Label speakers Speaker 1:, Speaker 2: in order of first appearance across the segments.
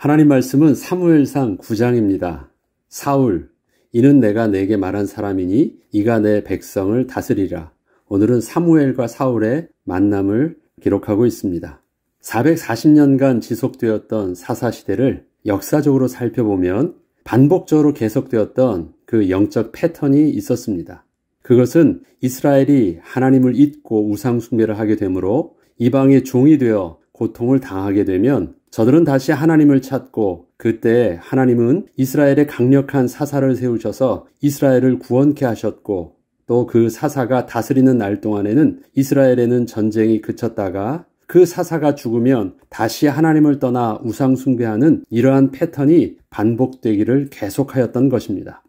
Speaker 1: 하나님 말씀은 사무엘상 9장입니다. 사울, 이는 내가 내게 말한 사람이니 이가 내 백성을 다스리라. 오늘은 사무엘과 사울의 만남을 기록하고 있습니다. 440년간 지속되었던 사사시대를 역사적으로 살펴보면 반복적으로 계속되었던 그 영적 패턴이 있었습니다. 그것은 이스라엘이 하나님을 잊고 우상숭배를 하게 되므로 이방의 종이 되어 고통을 당하게 되면 저들은 다시 하나님을 찾고 그때 하나님은 이스라엘의 강력한 사사를 세우셔서 이스라엘을 구원케 하셨고 또 그 사사가 다스리는 날 동안에는 이스라엘에는 전쟁이 그쳤다가 그 사사가 죽으면 다시 하나님을 떠나 우상숭배하는 이러한 패턴이 반복되기를 계속하였던 것입니다.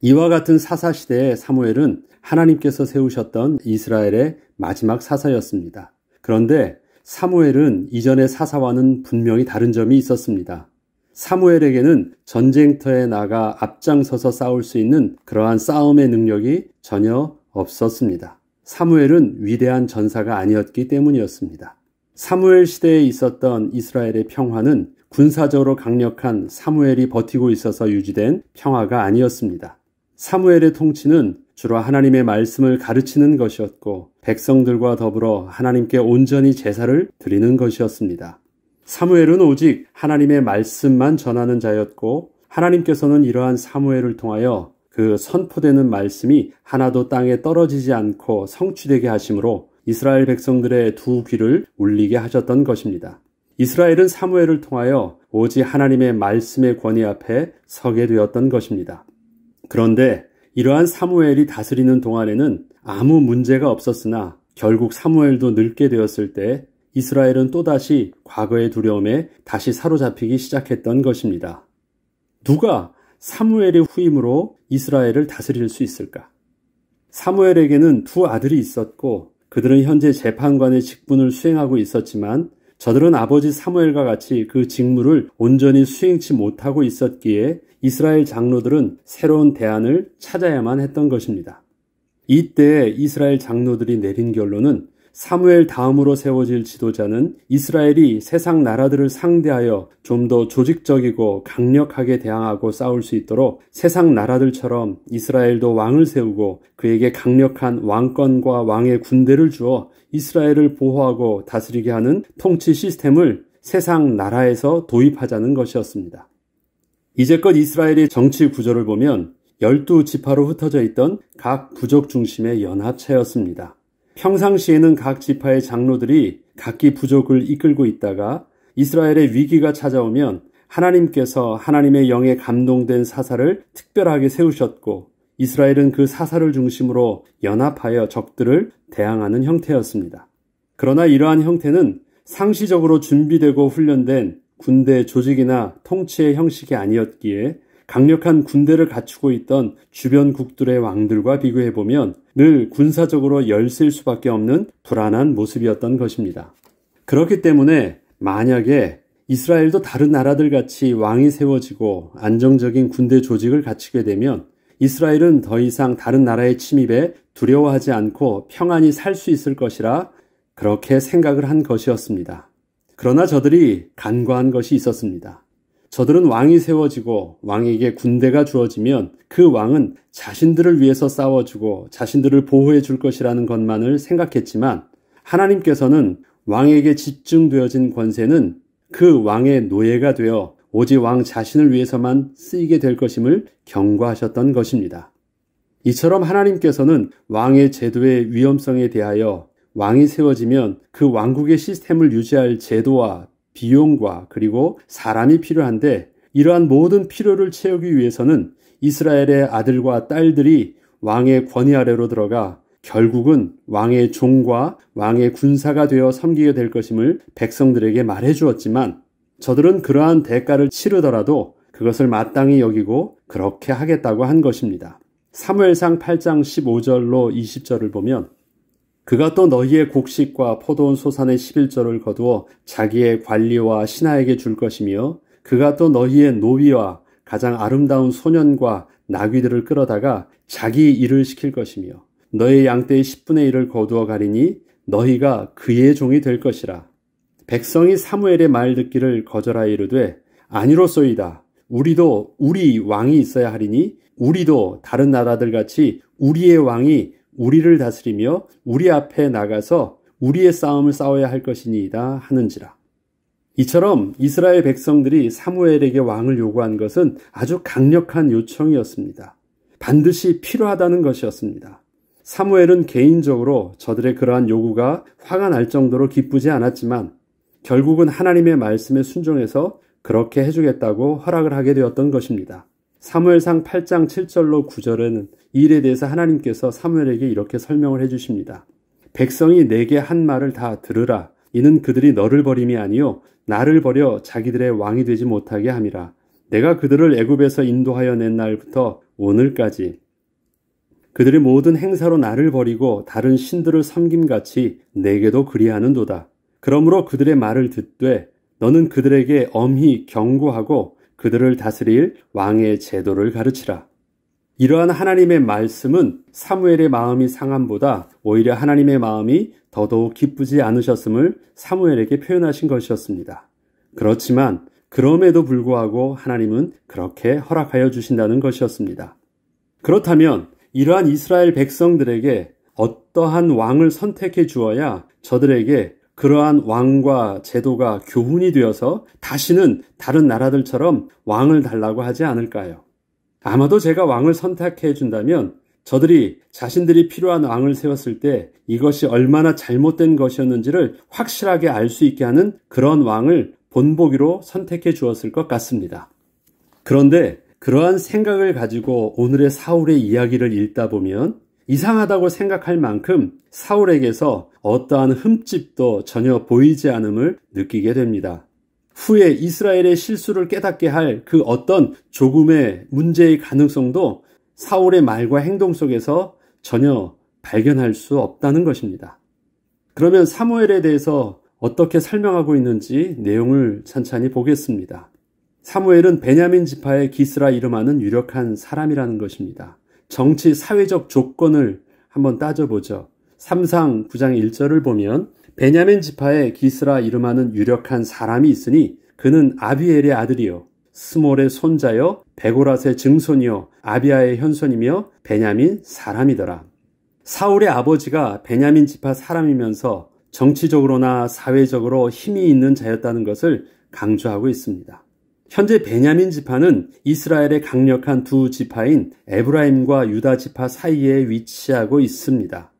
Speaker 1: 이와 같은 사사시대의 사무엘은 하나님께서 세우셨던 이스라엘의 마지막 사사였습니다. 그런데 사무엘은 이전의 사사와는 분명히 다른 점이 있었습니다. 사무엘에게는 전쟁터에 나가 앞장서서 싸울 수 있는 그러한 싸움의 능력이 전혀 없었습니다. 사무엘은 위대한 전사가 아니었기 때문이었습니다. 사무엘 시대에 있었던 이스라엘의 평화는 군사적으로 강력한 사무엘이 버티고 있어서 유지된 평화가 아니었습니다. 사무엘의 통치는 주로 하나님의 말씀을 가르치는 것이었고 백성들과 더불어 하나님께 온전히 제사를 드리는 것이었습니다. 사무엘은 오직 하나님의 말씀만 전하는 자였고 하나님께서는 이러한 사무엘을 통하여 그 선포되는 말씀이 하나도 땅에 떨어지지 않고 성취되게 하심으로 이스라엘 백성들의 두 귀를 울리게 하셨던 것입니다. 이스라엘은 사무엘을 통하여 오직 하나님의 말씀의 권위 앞에 서게 되었던 것입니다. 그런데 이러한 사무엘이 다스리는 동안에는 아무 문제가 없었으나 결국 사무엘도 늙게 되었을 때 이스라엘은 또다시 과거의 두려움에 다시 사로잡히기 시작했던 것입니다. 누가 사무엘의 후임으로 이스라엘을 다스릴 수 있을까? 사무엘에게는 두 아들이 있었고 그들은 현재 재판관의 직분을 수행하고 있었지만 저들은 아버지 사무엘과 같이 그 직무를 온전히 수행치 못하고 있었기에 이스라엘 장로들은 새로운 대안을 찾아야만 했던 것입니다. 이때 이스라엘 장로들이 내린 결론은 사무엘 다음으로 세워질 지도자는 이스라엘이 세상 나라들을 상대하여 좀 더 조직적이고 강력하게 대항하고 싸울 수 있도록 세상 나라들처럼 이스라엘도 왕을 세우고 그에게 강력한 왕권과 왕의 군대를 주어 이스라엘을 보호하고 다스리게 하는 통치 시스템을 세상 나라에서 도입하자는 것이었습니다. 이제껏 이스라엘의 정치 구조를 보면 12지파로 흩어져 있던 각 부족 중심의 연합체였습니다. 평상시에는 각 지파의 장로들이 각기 부족을 이끌고 있다가 이스라엘의 위기가 찾아오면 하나님께서 하나님의 영에 감동된 사사를 특별하게 세우셨고 이스라엘은 그 사사를 중심으로 연합하여 적들을 대항하는 형태였습니다. 그러나 이러한 형태는 상시적으로 준비되고 훈련된 군대 조직이나 통치의 형식이 아니었기에 강력한 군대를 갖추고 있던 주변국들의 왕들과 비교해보면 늘 군사적으로 열쓸 수밖에 없는 불안한 모습이었던 것입니다. 그렇기 때문에 만약에 이스라엘도 다른 나라들 같이 왕이 세워지고 안정적인 군대 조직을 갖추게 되면 이스라엘은 더 이상 다른 나라의 침입에 두려워하지 않고 평안히 살 수 있을 것이라 그렇게 생각을 한 것이었습니다. 그러나 저들이 간과한 것이 있었습니다. 저들은 왕이 세워지고 왕에게 군대가 주어지면 그 왕은 자신들을 위해서 싸워주고 자신들을 보호해 줄 것이라는 것만을 생각했지만 하나님께서는 왕에게 집중되어진 권세는 그 왕의 노예가 되어 오직 왕 자신을 위해서만 쓰이게 될 것임을 경고하셨던 것입니다. 이처럼 하나님께서는 왕의 제도의 위험성에 대하여 왕이 세워지면 그 왕국의 시스템을 유지할 제도와 비용과 그리고 사람이 필요한데 이러한 모든 필요를 채우기 위해서는 이스라엘의 아들과 딸들이 왕의 권위 아래로 들어가 결국은 왕의 종과 왕의 군사가 되어 섬기게 될 것임을 백성들에게 말해 주었지만 저들은 그러한 대가를 치르더라도 그것을 마땅히 여기고 그렇게 하겠다고 한 것입니다. 사무엘상 8장 15절로 20절을 보면 그가 또 너희의 곡식과 포도원 소산의 11절을 거두어 자기의 관리와 신하에게 줄 것이며 그가 또 너희의 노비와 가장 아름다운 소년과 나귀들을 끌어다가 자기 일을 시킬 것이며 너의 양떼의 10분의 1을 거두어 가리니 너희가 그의 종이 될 것이라 백성이 사무엘의 말 듣기를 거절하여 이르되 아니로소이다. 우리도 우리 왕이 있어야 하리니 우리도 다른 나라들 같이 우리의 왕이 우리를 다스리며 우리 앞에 나가서 우리의 싸움을 싸워야 할 것이니이다 하는지라. 이처럼 이스라엘 백성들이 사무엘에게 왕을 요구한 것은 아주 강력한 요청이었습니다. 반드시 필요하다는 것이었습니다. 사무엘은 개인적으로 저들의 그러한 요구가 화가 날 정도로 기쁘지 않았지만 결국은 하나님의 말씀에 순종해서 그렇게 해주겠다고 허락을 하게 되었던 것입니다. 사무엘상 8장 7절로 9절에는 이 일에 대해서 하나님께서 사무엘에게 이렇게 설명을 해주십니다. 백성이 내게 한 말을 다 들으라. 이는 그들이 너를 버림이 아니요 나를 버려 자기들의 왕이 되지 못하게 함이라. 내가 그들을 애굽에서 인도하여 낸 날부터 오늘까지 그들의 모든 행사로 나를 버리고 다른 신들을 섬김같이 내게도 그리하는도다. 그러므로 그들의 말을 듣되 너는 그들에게 엄히 경고하고 그들을 다스릴 왕의 제도를 가르치라. 이러한 하나님의 말씀은 사무엘의 마음이 상함보다 오히려 하나님의 마음이 더더욱 기쁘지 않으셨음을 사무엘에게 표현하신 것이었습니다. 그렇지만 그럼에도 불구하고 하나님은 그렇게 허락하여 주신다는 것이었습니다. 그렇다면 이러한 이스라엘 백성들에게 어떠한 왕을 선택해 주어야 저들에게 그러한 왕과 제도가 교훈이 되어서 다시는 다른 나라들처럼 왕을 달라고 하지 않을까요? 아마도 제가 왕을 선택해 준다면 저들이 자신들이 필요한 왕을 세웠을 때 이것이 얼마나 잘못된 것이었는지를 확실하게 알 수 있게 하는 그런 왕을 본보기로 선택해 주었을 것 같습니다. 그런데 그러한 생각을 가지고 오늘의 사울의 이야기를 읽다 보면 이상하다고 생각할 만큼 사울에게서 어떠한 흠집도 전혀 보이지 않음을 느끼게 됩니다. 후에 이스라엘의 실수를 깨닫게 할 그 어떤 조금의 문제의 가능성도 사울의 말과 행동 속에서 전혀 발견할 수 없다는 것입니다. 그러면 사무엘에 대해서 어떻게 설명하고 있는지 내용을 천천히 보겠습니다. 사무엘은 베냐민 지파의 기스라 이름하는 유력한 사람이라는 것입니다. 정치 사회적 조건을 한번 따져보죠. 3상 9장 1절을 보면 베냐민 지파의 기스라 이름하는 유력한 사람이 있으니 그는 아비엘의 아들이요 스몰의 손자여 베고라의 증손이요 아비아의 현손이며 베냐민 사람이더라. 사울의 아버지가 베냐민 지파 사람이면서 정치적으로나 사회적으로 힘이 있는 자였다는 것을 강조하고 있습니다. 현재 베냐민 지파는 이스라엘의 강력한 두 지파인 에브라임과 유다 지파 사이에 위치하고 있습니다.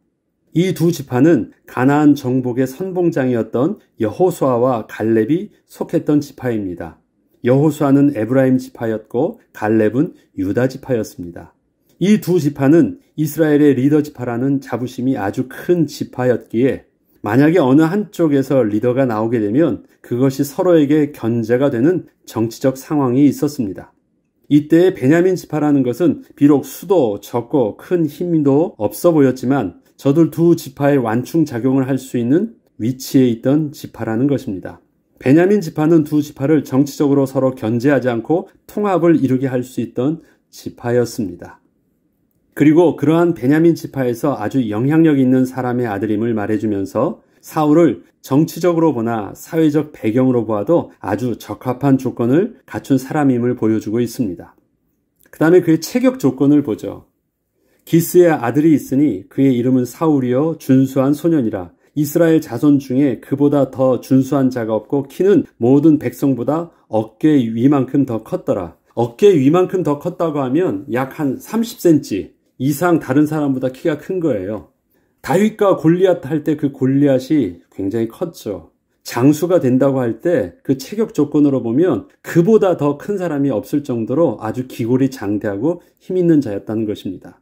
Speaker 1: 이 두 지파는 가나안 정복의 선봉장이었던 여호수아와 갈렙이 속했던 지파입니다. 여호수아는 에브라임 지파였고 갈렙은 유다 지파였습니다. 이 두 지파는 이스라엘의 리더 지파라는 자부심이 아주 큰 지파였기에 만약에 어느 한쪽에서 리더가 나오게 되면 그것이 서로에게 견제가 되는 정치적 상황이 있었습니다. 이때 베냐민 지파라는 것은 비록 수도 적고 큰 힘도 없어 보였지만 저들 두 지파의 완충 작용을 할 수 있는 위치에 있던 지파라는 것입니다. 베냐민 지파는 두 지파를 정치적으로 서로 견제하지 않고 통합을 이루게 할 수 있던 지파였습니다. 그리고 그러한 베냐민 지파에서 아주 영향력 있는 사람의 아들임을 말해주면서 사울을 정치적으로 보나 사회적 배경으로 보아도 아주 적합한 조건을 갖춘 사람임을 보여주고 있습니다. 그 다음에 그의 체격 조건을 보죠. 기스의 아들이 있으니 그의 이름은 사울이요 준수한 소년이라 이스라엘 자손 중에 그보다 더 준수한 자가 없고 키는 모든 백성보다 어깨 위만큼 더 컸더라. 어깨 위만큼 더 컸다고 하면 약 한 30cm, 이상 다른 사람보다 키가 큰 거예요. 다윗과 골리앗 할 때 그 골리앗이 굉장히 컸죠. 장수가 된다고 할 때 그 체격 조건으로 보면 그보다 더 큰 사람이 없을 정도로 아주 기골이 장대하고 힘 있는 자였다는 것입니다.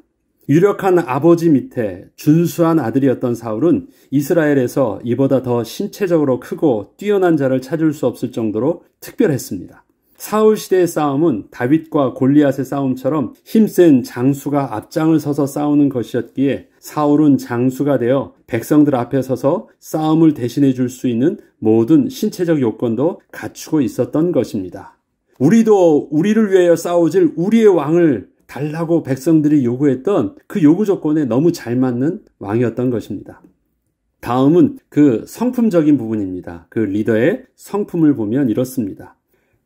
Speaker 1: 유력한 아버지 밑에 준수한 아들이었던 사울은 이스라엘에서 이보다 더 신체적으로 크고 뛰어난 자를 찾을 수 없을 정도로 특별했습니다. 사울 시대의 싸움은 다윗과 골리앗의 싸움처럼 힘센 장수가 앞장을 서서 싸우는 것이었기에 사울은 장수가 되어 백성들 앞에 서서 싸움을 대신해 줄 수 있는 모든 신체적 요건도 갖추고 있었던 것입니다. 우리도 우리를 위하여 싸워질 우리의 왕을 달라고 백성들이 요구했던 그 요구 조건에 너무 잘 맞는 왕이었던 것입니다. 다음은 그 성품적인 부분입니다. 그 리더의 성품을 보면 이렇습니다.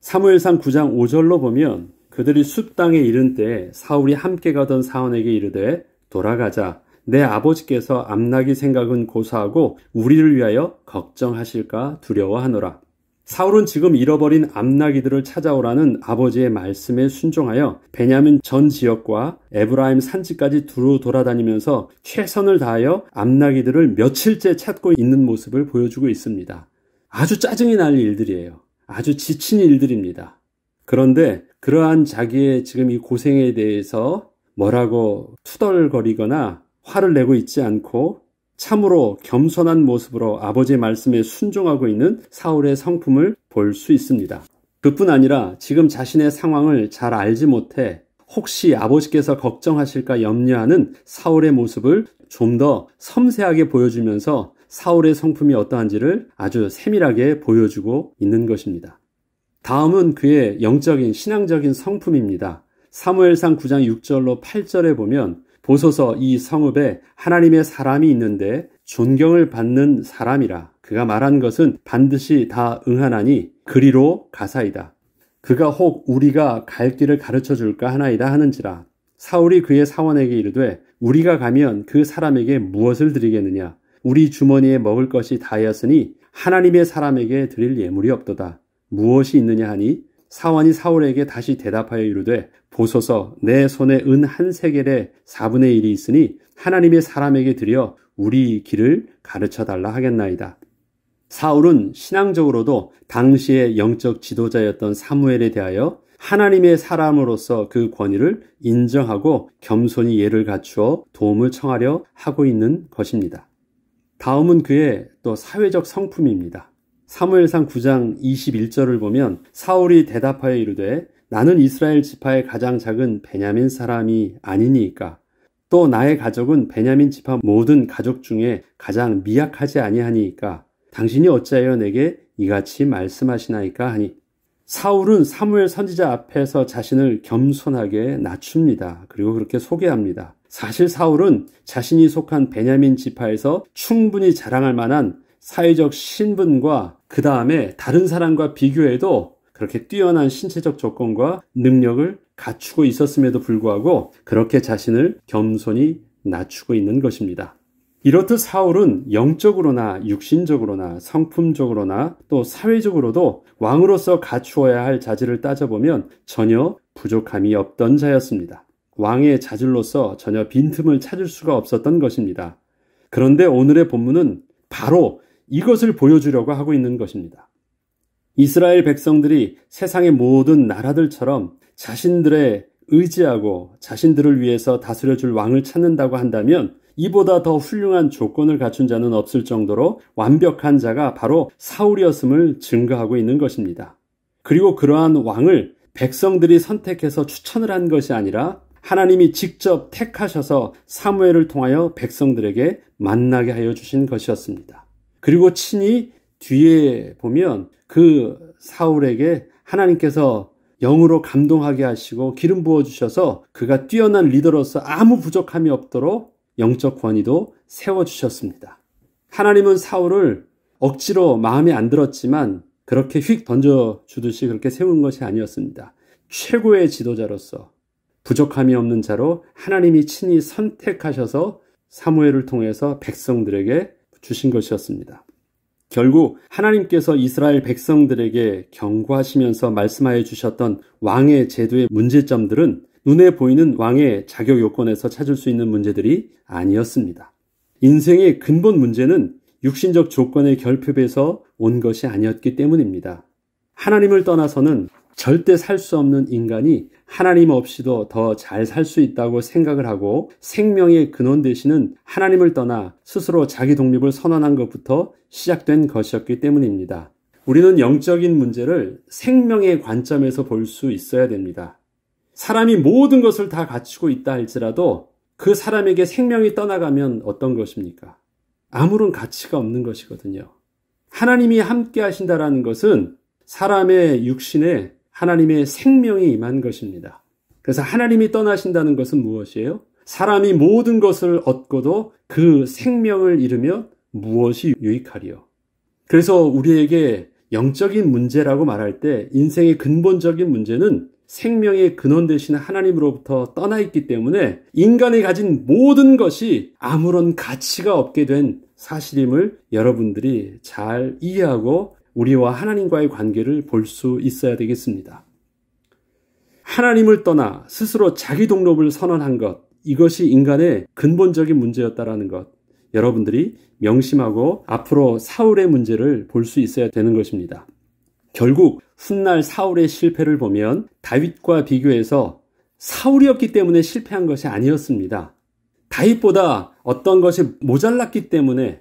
Speaker 1: 사무엘상 9장 5절로 보면 그들이 숲 땅에 이른 때에 사울이 함께 가던 사원에게 이르되 돌아가자 내 아버지께서 암나기 생각은 고사하고 우리를 위하여 걱정하실까 두려워하노라. 사울은 지금 잃어버린 암나기들을 찾아오라는 아버지의 말씀에 순종하여 베냐민 전 지역과 에브라임 산지까지 두루 돌아다니면서 최선을 다하여 암나기들을 며칠째 찾고 있는 모습을 보여주고 있습니다. 아주 짜증이 날 일들이에요. 아주 지친 일들입니다. 그런데 그러한 자기의 지금 이 고생에 대해서 뭐라고 투덜거리거나 화를 내고 있지 않고 참으로 겸손한 모습으로 아버지의 말씀에 순종하고 있는 사울의 성품을 볼 수 있습니다. 그뿐 아니라 지금 자신의 상황을 잘 알지 못해 혹시 아버지께서 걱정하실까 염려하는 사울의 모습을 좀 더 섬세하게 보여주면서 사울의 성품이 어떠한지를 아주 세밀하게 보여주고 있는 것입니다. 다음은 그의 영적인 신앙적인 성품입니다. 사무엘상 9장 6절로 8절에 보면 보소서 이 성읍에 하나님의 사람이 있는데 존경을 받는 사람이라 그가 말한 것은 반드시 다 응하나니 그리로 가사이다. 그가 혹 우리가 갈 길을 가르쳐 줄까 하나이다 하는지라. 사울이 그의 사원에게 이르되 우리가 가면 그 사람에게 무엇을 드리겠느냐? 우리 주머니에 먹을 것이 다였으니 하나님의 사람에게 드릴 예물이 없도다. 무엇이 있느냐 하니 사원이 사울에게 다시 대답하여 이르되 보소서 내 손에 은 한 세겔의 4분의 1이 있으니 하나님의 사람에게 드려 우리 길을 가르쳐 달라 하겠나이다. 사울은 신앙적으로도 당시의 영적 지도자였던 사무엘에 대하여 하나님의 사람으로서 그 권위를 인정하고 겸손히 예를 갖추어 도움을 청하려 하고 있는 것입니다. 다음은 그의 또 사회적 성품입니다. 사무엘상 9장 21절을 보면 사울이 대답하여 이르되 나는 이스라엘 지파의 가장 작은 베냐민 사람이 아니니까 또 나의 가족은 베냐민 지파 모든 가족 중에 가장 미약하지 아니하니까 당신이 어찌하여 내게 이같이 말씀하시나이까 하니 사울은 사무엘 선지자 앞에서 자신을 겸손하게 낮춥니다. 그리고 그렇게 소개합니다. 사실 사울은 자신이 속한 베냐민 지파에서 충분히 자랑할 만한 사회적 신분과 그 다음에 다른 사람과 비교해도 그렇게 뛰어난 신체적 조건과 능력을 갖추고 있었음에도 불구하고 그렇게 자신을 겸손히 낮추고 있는 것입니다. 이렇듯 사울은 영적으로나 육신적으로나 성품적으로나 또 사회적으로도 왕으로서 갖추어야 할 자질을 따져보면 전혀 부족함이 없던 자였습니다. 왕의 자질로서 전혀 빈틈을 찾을 수가 없었던 것입니다. 그런데 오늘의 본문은 바로 이것을 보여주려고 하고 있는 것입니다. 이스라엘 백성들이 세상의 모든 나라들처럼 자신들의 의지하고 자신들을 위해서 다스려줄 왕을 찾는다고 한다면 이보다 더 훌륭한 조건을 갖춘 자는 없을 정도로 완벽한 자가 바로 사울이었음을 증거하고 있는 것입니다. 그리고 그러한 왕을 백성들이 선택해서 추천을 한 것이 아니라 하나님이 직접 택하셔서 사무엘을 통하여 백성들에게 만나게 하여 주신 것이었습니다. 그리고 친히 뒤에 보면 그 사울에게 하나님께서 영으로 감동하게 하시고 기름 부어 주셔서 그가 뛰어난 리더로서 아무 부족함이 없도록 영적 권위도 세워 주셨습니다. 하나님은 사울을 억지로 마음에 안 들었지만 그렇게 휙 던져 주듯이 그렇게 세운 것이 아니었습니다. 최고의 지도자로서 부족함이 없는 자로 하나님이 친히 선택하셔서 사무엘을 통해서 백성들에게 주신 것이었습니다. 결국 하나님께서 이스라엘 백성들에게 경고하시면서 말씀하여 주셨던 왕의 제도의 문제점들은 눈에 보이는 왕의 자격 요건에서 찾을 수 있는 문제들이 아니었습니다. 인생의 근본 문제는 육신적 조건의 결핍에서 온 것이 아니었기 때문입니다. 하나님을 떠나서는 절대 살 수 없는 인간이 하나님 없이도 더 잘 살 수 있다고 생각을 하고 생명의 근원 대신은 하나님을 떠나 스스로 자기 독립을 선언한 것부터 시작된 것이었기 때문입니다. 우리는 영적인 문제를 생명의 관점에서 볼 수 있어야 됩니다. 사람이 모든 것을 다 갖추고 있다 할지라도 그 사람에게 생명이 떠나가면 어떤 것입니까? 아무런 가치가 없는 것이거든요. 하나님이 함께 하신다라는 것은 사람의 육신에 하나님의 생명이 임한 것입니다. 그래서 하나님이 떠나신다는 것은 무엇이에요? 사람이 모든 것을 얻고도 그 생명을 잃으면 무엇이 유익하리요? 그래서 우리에게 영적인 문제라고 말할 때 인생의 근본적인 문제는 생명의 근원 대신 하나님으로부터 떠나 있기 때문에 인간이 가진 모든 것이 아무런 가치가 없게 된 사실임을 여러분들이 잘 이해하고 우리와 하나님과의 관계를 볼 수 있어야 되겠습니다. 하나님을 떠나 스스로 자기 독립을 선언한 것, 이것이 인간의 근본적인 문제였다라는 것, 여러분들이 명심하고 앞으로 사울의 문제를 볼 수 있어야 되는 것입니다. 결국 훗날 사울의 실패를 보면 다윗과 비교해서 사울이었기 때문에 실패한 것이 아니었습니다. 다윗보다 어떤 것이 모자랐기 때문에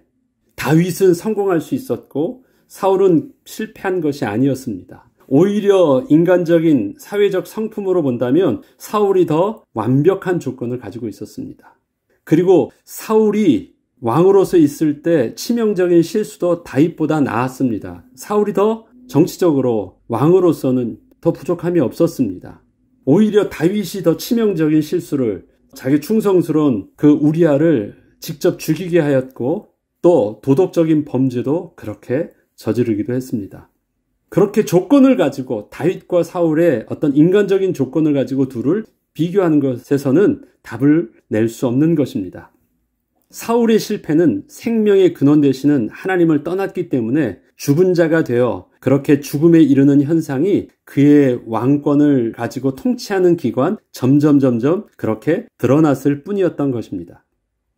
Speaker 1: 다윗은 성공할 수 있었고 사울은 실패한 것이 아니었습니다. 오히려 인간적인 사회적 성품으로 본다면 사울이 더 완벽한 조건을 가지고 있었습니다. 그리고 사울이 왕으로서 있을 때 치명적인 실수도 다윗보다 나았습니다. 사울이 더 정치적으로 왕으로서는 더 부족함이 없었습니다. 오히려 다윗이 더 치명적인 실수를 자기 충성스러운 그 우리아를 직접 죽이게 하였고 또 도덕적인 범죄도 그렇게 저지르기도 했습니다. 그렇게 조건을 가지고 다윗과 사울의 어떤 인간적인 조건을 가지고 둘을 비교하는 것에서는 답을 낼 수 없는 것입니다. 사울의 실패는 생명의 근원 되시는 하나님을 떠났기 때문에 죽은 자가 되어 그렇게 죽음에 이르는 현상이 그의 왕권을 가지고 통치하는 기관 점점 점점 그렇게 드러났을 뿐이었던 것입니다.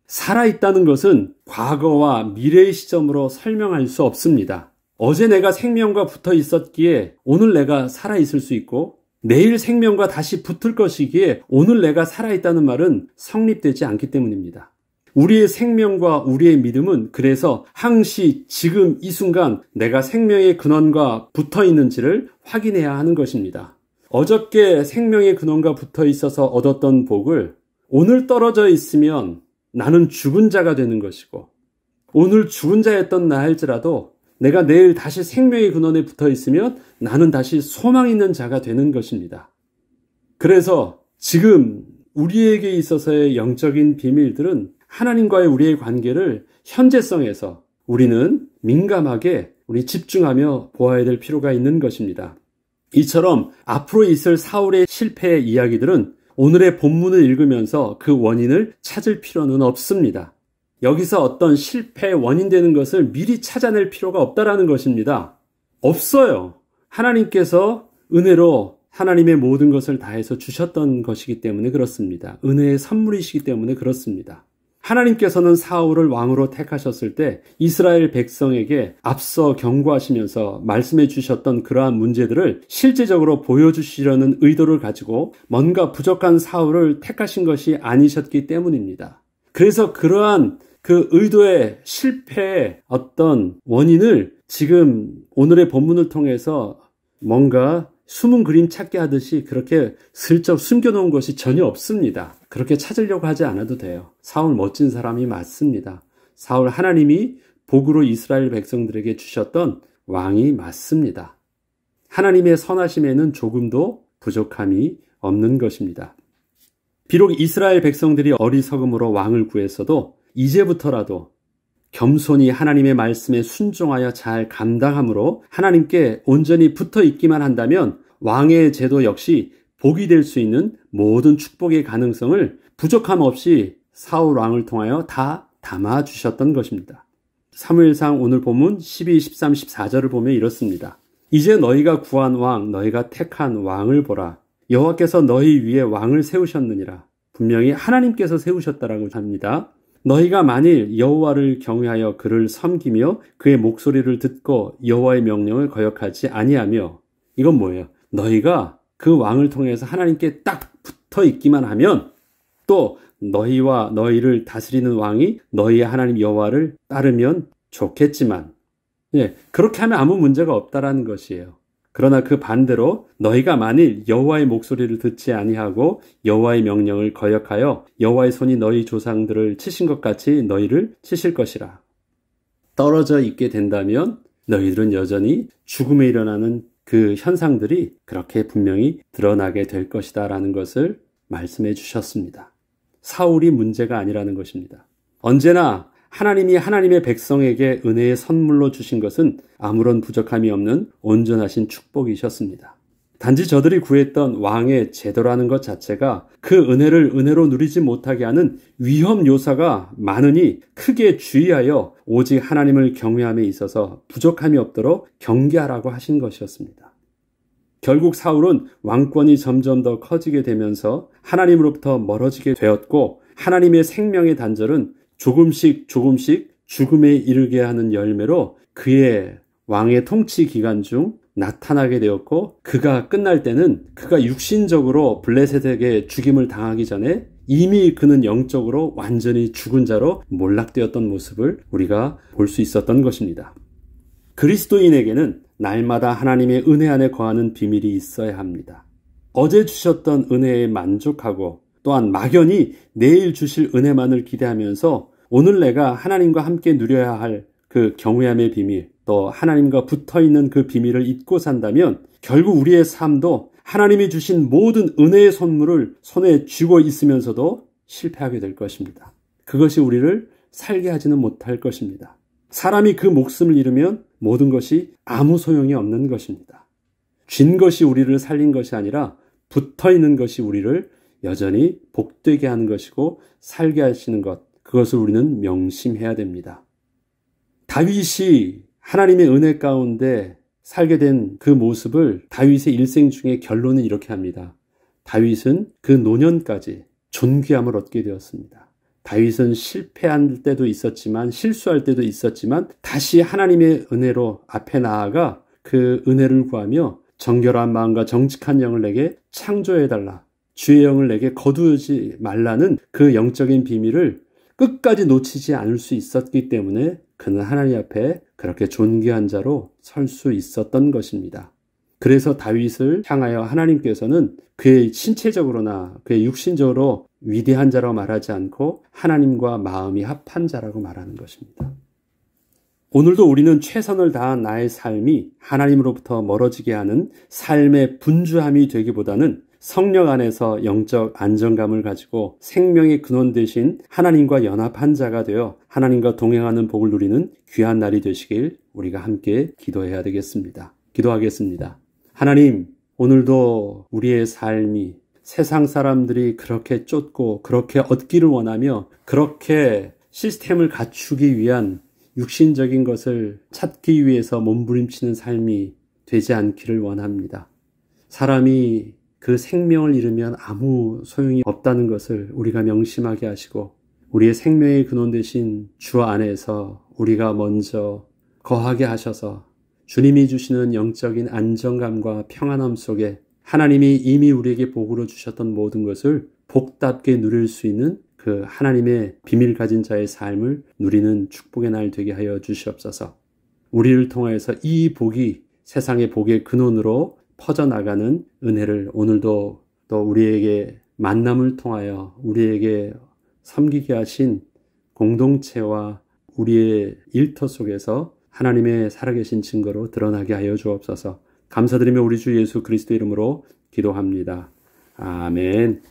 Speaker 1: 살아있다는 것은 과거와 미래의 시점으로 설명할 수 없습니다. 어제 내가 생명과 붙어 있었기에 오늘 내가 살아있을 수 있고 내일 생명과 다시 붙을 것이기에 오늘 내가 살아있다는 말은 성립되지 않기 때문입니다. 우리의 생명과 우리의 믿음은 그래서 항시 지금 이 순간 내가 생명의 근원과 붙어 있는지를 확인해야 하는 것입니다. 어저께 생명의 근원과 붙어 있어서 얻었던 복을 오늘 떨어져 있으면 나는 죽은 자가 되는 것이고 오늘 죽은 자였던 나 할지라도 내가 내일 다시 생명의 근원에 붙어 있으면 나는 다시 소망 있는 자가 되는 것입니다. 그래서 지금 우리에게 있어서의 영적인 비밀들은 하나님과의 우리의 관계를 현재성에서 우리는 민감하게 우리 집중하며 보아야 될 필요가 있는 것입니다. 이처럼 앞으로 있을 사울의 실패의 이야기들은 오늘의 본문을 읽으면서 그 원인을 찾을 필요는 없습니다. 여기서 어떤 실패의 원인 되는 것을 미리 찾아낼 필요가 없다라는 것입니다. 없어요. 하나님께서 은혜로 하나님의 모든 것을 다해서 주셨던 것이기 때문에 그렇습니다. 은혜의 선물이시기 때문에 그렇습니다. 하나님께서는 사울을 왕으로 택하셨을 때 이스라엘 백성에게 앞서 경고하시면서 말씀해 주셨던 그러한 문제들을 실제적으로 보여주시려는 의도를 가지고 뭔가 부족한 사울을 택하신 것이 아니셨기 때문입니다. 그래서 그러한 그 의도의 실패의 어떤 원인을 지금 오늘의 본문을 통해서 뭔가 숨은 그림 찾게 하듯이 그렇게 슬쩍 숨겨놓은 것이 전혀 없습니다. 그렇게 찾으려고 하지 않아도 돼요. 사울 멋진 사람이 맞습니다. 사울 하나님이 복으로 이스라엘 백성들에게 주셨던 왕이 맞습니다. 하나님의 선하심에는 조금도 부족함이 없는 것입니다. 비록 이스라엘 백성들이 어리석음으로 왕을 구했어도 이제부터라도 겸손히 하나님의 말씀에 순종하여 잘 감당함으로 하나님께 온전히 붙어 있기만 한다면 왕의 제도 역시 복이 될 수 있는 모든 축복의 가능성을 부족함 없이 사울 왕을 통하여 다 담아 주셨던 것입니다. 사무엘상 오늘 본문 12, 13, 14절을 보면 이렇습니다. 이제 너희가 구한 왕, 너희가 택한 왕을 보라. 여호와께서 너희 위에 왕을 세우셨느니라. 분명히 하나님께서 세우셨다라고 합니다. 너희가 만일 여호와를 경외하여 그를 섬기며 그의 목소리를 듣고 여호와의 명령을 거역하지 아니하며 이건 뭐예요? 너희가 그 왕을 통해서 하나님께 딱 붙어 있기만 하면 또 너희와 너희를 다스리는 왕이 너희의 하나님 여호와를 따르면 좋겠지만 예, 그렇게 하면 아무 문제가 없다라는 것이에요. 그러나 그 반대로 너희가 만일 여호와의 목소리를 듣지 아니하고 여호와의 명령을 거역하여 여호와의 손이 너희 조상들을 치신 것 같이 너희를 치실 것이라. 떨어져 있게 된다면 너희들은 여전히 죽음에 일어나는 그 현상들이 그렇게 분명히 드러나게 될 것이다라는 것을 말씀해 주셨습니다. 사울이 문제가 아니라는 것입니다. 언제나 하나님이 하나님의 백성에게 은혜의 선물로 주신 것은 아무런 부족함이 없는 온전하신 축복이셨습니다. 단지 저들이 구했던 왕의 제도라는 것 자체가 그 은혜를 은혜로 누리지 못하게 하는 위험 요사가 많으니 크게 주의하여 오직 하나님을 경외함에 있어서 부족함이 없도록 경계하라고 하신 것이었습니다. 결국 사울은 왕권이 점점 더 커지게 되면서 하나님으로부터 멀어지게 되었고 하나님의 생명의 단절은 조금씩 조금씩 죽음에 이르게 하는 열매로 그의 왕의 통치 기간 중 나타나게 되었고 그가 끝날 때는 그가 육신적으로 블레셋에게 죽임을 당하기 전에 이미 그는 영적으로 완전히 죽은 자로 몰락되었던 모습을 우리가 볼 수 있었던 것입니다. 그리스도인에게는 날마다 하나님의 은혜 안에 거하는 비밀이 있어야 합니다. 어제 주셨던 은혜에 만족하고 또한 막연히 내일 주실 은혜만을 기대하면서 오늘 내가 하나님과 함께 누려야 할 그 경외함의 비밀, 또 하나님과 붙어 있는 그 비밀을 잊고 산다면 결국 우리의 삶도 하나님이 주신 모든 은혜의 선물을 손에 쥐고 있으면서도 실패하게 될 것입니다. 그것이 우리를 살게 하지는 못할 것입니다. 사람이 그 목숨을 잃으면 모든 것이 아무 소용이 없는 것입니다. 쥔 것이 우리를 살린 것이 아니라 붙어 있는 것이 우리를 여전히 복되게 하는 것이고 살게 하시는 것 그것을 우리는 명심해야 됩니다. 다윗이 하나님의 은혜 가운데 살게 된 그 모습을 다윗의 일생 중에 결론은 이렇게 합니다. 다윗은 그 노년까지 존귀함을 얻게 되었습니다. 다윗은 실패할 때도 있었지만 실수할 때도 있었지만 다시 하나님의 은혜로 앞에 나아가 그 은혜를 구하며 정결한 마음과 정직한 영을 내게 창조해 달라. 주의 영을 내게 거두지 말라는 그 영적인 비밀을 끝까지 놓치지 않을 수 있었기 때문에 그는 하나님 앞에 그렇게 존귀한 자로 설 수 있었던 것입니다. 그래서 다윗을 향하여 하나님께서는 그의 신체적으로나 그의 육신적으로 위대한 자로 말하지 않고 하나님과 마음이 합한 자라고 말하는 것입니다. 오늘도 우리는 최선을 다한 나의 삶이 하나님으로부터 멀어지게 하는 삶의 분주함이 되기보다는 성령 안에서 영적 안정감을 가지고 생명의 근원 대신 하나님과 연합한 자가 되어 하나님과 동행하는 복을 누리는 귀한 날이 되시길 우리가 함께 기도해야 되겠습니다. 기도하겠습니다. 하나님, 오늘도 우리의 삶이 세상 사람들이 그렇게 쫓고 그렇게 얻기를 원하며 그렇게 시스템을 갖추기 위한 육신적인 것을 찾기 위해서 몸부림치는 삶이 되지 않기를 원합니다. 사람이 그 생명을 잃으면 아무 소용이 없다는 것을 우리가 명심하게 하시고 우리의 생명의 근원 대신 주 안에서 우리가 먼저 거하게 하셔서 주님이 주시는 영적인 안정감과 평안함 속에 하나님이 이미 우리에게 복으로 주셨던 모든 것을 복답게 누릴 수 있는 그 하나님의 비밀 가진 자의 삶을 누리는 축복의 날 되게 하여 주시옵소서. 우리를 통하여서 이 복이 세상의 복의 근원으로 퍼져나가는 은혜를 오늘도 또 우리에게 만남을 통하여 우리에게 섬기게 하신 공동체와 우리의 일터 속에서 하나님의 살아계신 증거로 드러나게 하여 주옵소서. 감사드리며 우리 주 예수 그리스도 이름으로 기도합니다. 아멘.